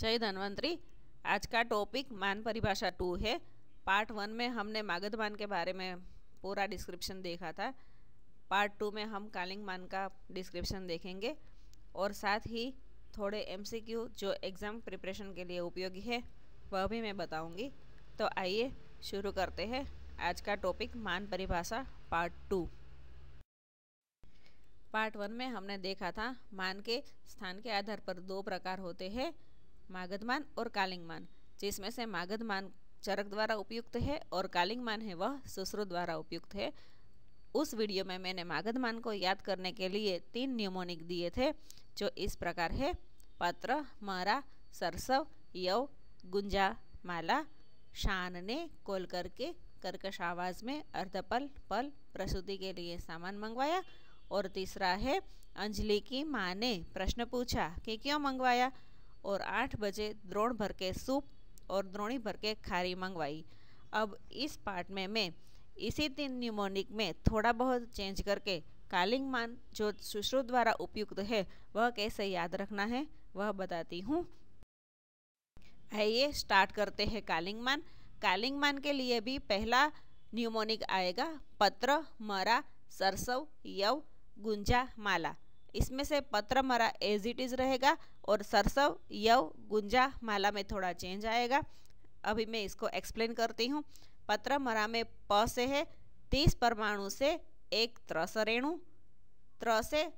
जय धनवंतरी आज का टॉपिक मान परिभाषा टू है पार्ट वन में हमने मागध मान के बारे में पूरा डिस्क्रिप्शन देखा था पार्ट टू में हम कालिंग मान का डिस्क्रिप्शन देखेंगे और साथ ही थोड़े एमसीक्यू जो एग्ज़ाम प्रिपरेशन के लिए उपयोगी है वह भी मैं बताऊंगी तो आइए शुरू करते हैं आज का टॉपिक मान परिभाषा पार्ट टू पार्ट वन में हमने देखा था मान के स्थान के आधार पर दो प्रकार होते हैं मागधमान और कालिंगमान जिसमें से मागधमान चरक द्वारा उपयुक्त है और कालिंगमान है वह सुश्रु द्वारा उपयुक्त है उस वीडियो में मैंने मागधमान को याद करने के लिए तीन न्यूमोनिक दिए थे जो इस प्रकार है पत्र मरा सरसव यव गुंजा माला शान ने कोल करके कर्कश आवाज़ में अर्धपल पल प्रसूति के लिए सामान मंगवाया और तीसरा है अंजलि की माँ ने प्रश्न पूछा कि क्यों मंगवाया और आठ बजे द्रोण भर के सूप और द्रोणी भर के खारी मंगवाई अब इस पार्ट में मैं इसी दिन न्यूमोनिक में थोड़ा बहुत चेंज करके कालिंग मान जो सुश्रुत द्वारा उपयुक्त है वह कैसे याद रखना है वह बताती हूँ आइए स्टार्ट करते हैं कालिंग मान कालिंग मान के लिए भी पहला न्यूमोनिक आएगा पत्र मरा सरसव यव गुंजा माला इसमें से पत्र मरा एज इट इज़ रहेगा और सरसव यव गुंजा माला में थोड़ा चेंज आएगा अभी मैं इसको एक्सप्लेन करती हूँ पत्र मरा में प से है तीस परमाणु से एक त्रस रेणु त्र से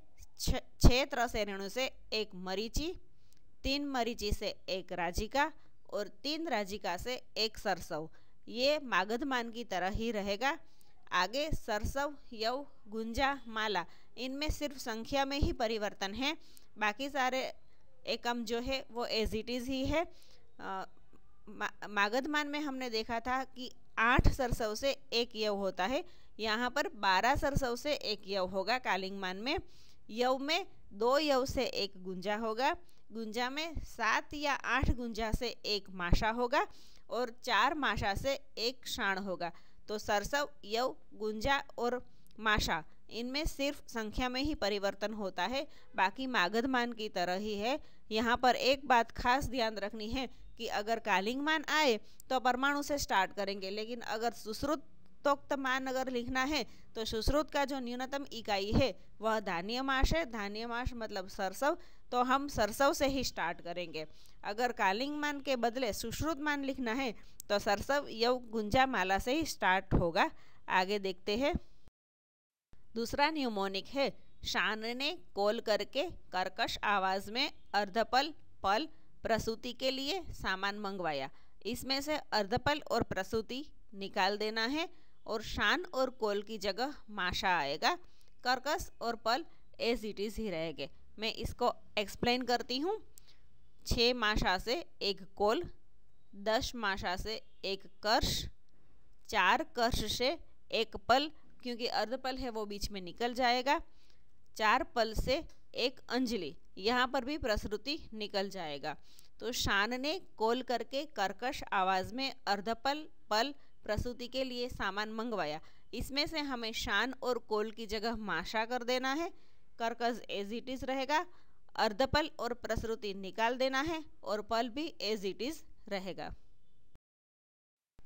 छः त्रस रेणु से एक मरीची तीन मरीची से एक राजिका और तीन राजिका से एक सरसव ये मागधमान की तरह ही रहेगा आगे सरसव यव गुंजा माला इनमें सिर्फ संख्या में ही परिवर्तन है बाकी सारे एकम जो है वो एज इट इज़ ही है मा, मागधमान में हमने देखा था कि आठ सरसव से एक यव होता है यहाँ पर बारह सरसव से एक यव होगा कालिंगमान में यव में दो यव से एक गुंजा होगा गुंजा में सात या आठ गुंजा से एक माशा होगा और चार माशा से एक शाण होगा तो सरसव यव गुंजा और माशा इनमें सिर्फ संख्या में ही परिवर्तन होता है बाकी मागध मान की तरह ही है यहाँ पर एक बात खास ध्यान रखनी है कि अगर कालिंग मान आए तो परमाणु से स्टार्ट करेंगे लेकिन अगर सुश्रुत तोक्त मान अगर लिखना है तो सुश्रुत का जो न्यूनतम इकाई है वह धान्य मास है मास मतलब सरसव तो हम सरसव से ही स्टार्ट करेंगे अगर कालिंग मान के बदले सुश्रुत मान लिखना है तो सरसव यव गुंजा माला से ही स्टार्ट होगा आगे देखते हैं दूसरा न्यूमोनिक है शान ने कॉल करके कर्कश आवाज़ में अर्धपल पल प्रसूति के लिए सामान मंगवाया इसमें से अर्धपल और प्रसूति निकाल देना है और शान और कोल की जगह माशा आएगा कर्कश और पल एज इट इज़ ही रहेंगे मैं इसको एक्सप्लेन करती हूँ छः माशा से एक कोल दस माशा से एक कर्श चार कर्श से एक पल क्योंकि अर्धपल है वो बीच में निकल जाएगा चार पल से एक अंजलि यहाँ पर भी प्रसृति निकल जाएगा तो शान ने कोल करके कर्कश आवाज़ में अर्धपल पल प्रसूति के लिए सामान मंगवाया इसमें से हमें शान और कोल की जगह माशा कर देना है कर्कश एज इट इज़ रहेगा अर्धपल और प्रसृति निकाल देना है और पल भी एज इट इज़ रहेगा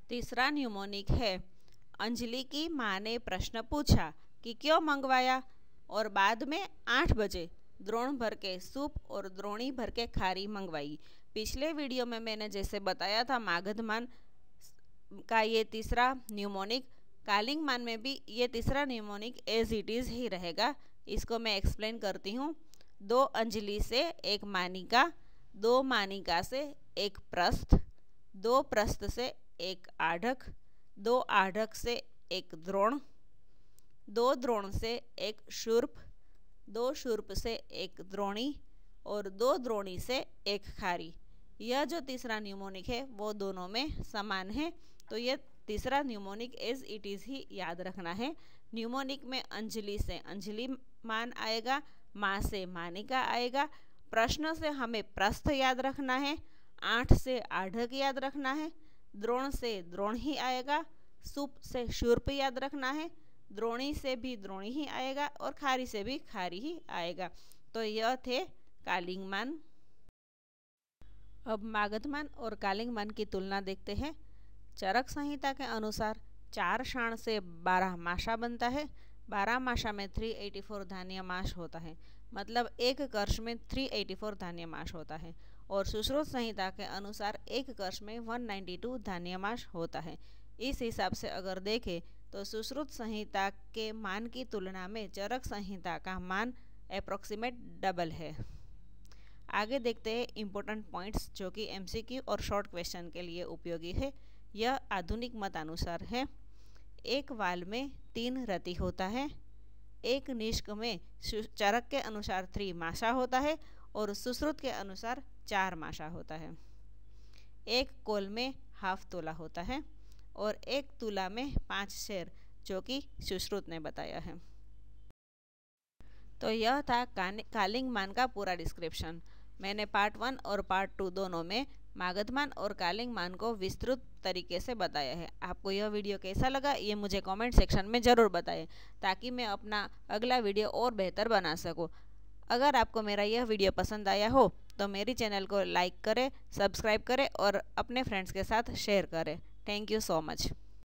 तीसरा न्यूमोनिक है अंजलि की माँ ने प्रश्न पूछा कि क्यों मंगवाया और बाद में आठ बजे द्रोण भर के सूप और द्रोणी भर के खारी मंगवाई पिछले वीडियो में मैंने जैसे बताया था माघधमान का ये तीसरा न्यूमोनिक कालिंग मान में भी ये तीसरा न्यूमोनिक एज इट इज़ ही रहेगा इसको मैं एक्सप्लेन करती हूँ दो अंजलि से एक मानिका दो मानिका से एक प्रस्थ दो प्रस्थ से एक आढ़क दो आढ़क से एक द्रोण दो द्रोण से एक शूर्प दो शूर्प से एक द्रोणी और दो द्रोणी से एक खारी यह जो तीसरा न्यूमोनिक है वो दोनों में समान है तो यह तीसरा न्यूमोनिक एज इट इज़ ही याद रखना है न्यूमोनिक में अंजलि से अंजलि मान आएगा माँ से मानिका आएगा प्रश्न से हमें प्रस्थ याद रखना है आठ से आढ़क याद रखना है द्रोण से द्रोण ही आएगा सुप से शूर्प याद रखना है द्रोणी से भी द्रोणी ही आएगा और खारी से भी खारी ही आएगा तो यह थे कालिंगमान अब मागधमान और कालिंगमान की तुलना देखते हैं चरक संहिता के अनुसार चार शाण से बारह माशा बनता है बारह माशा में थ्री एटी फोर धान्य माश होता है मतलब एक कर्ष में थ्री एटी फोर धान्य माश होता है और सुश्रुत संहिता के अनुसार एक कर्ष में 192 धान्यमास होता है इस हिसाब से अगर देखें तो सुश्रुत संहिता के मान की तुलना में चरक संहिता का मान अप्रोक्सीमेट डबल है आगे देखते हैं इम्पोर्टेंट पॉइंट्स जो कि एमसीक्यू और शॉर्ट क्वेश्चन के लिए उपयोगी है यह आधुनिक मतानुसार है एक वाल में तीन रति होता है एक निष्क में चरक के अनुसार थ्री मासा होता है और सुश्रुत के अनुसार चार माशा होता है एक कोल में हाफ तोला होता है और एक तुला में पाँच शेर जो कि सुश्रुत ने बताया है तो यह था कालिंग मान का पूरा डिस्क्रिप्शन मैंने पार्ट वन और पार्ट टू दोनों में मागधमान और कालिंग मान को विस्तृत तरीके से बताया है आपको यह वीडियो कैसा लगा ये मुझे कमेंट सेक्शन में ज़रूर बताएं ताकि मैं अपना अगला वीडियो और बेहतर बना सकूं अगर आपको मेरा यह वीडियो पसंद आया हो तो मेरी चैनल को लाइक करें सब्सक्राइब करें और अपने फ्रेंड्स के साथ शेयर करें थैंक यू सो मच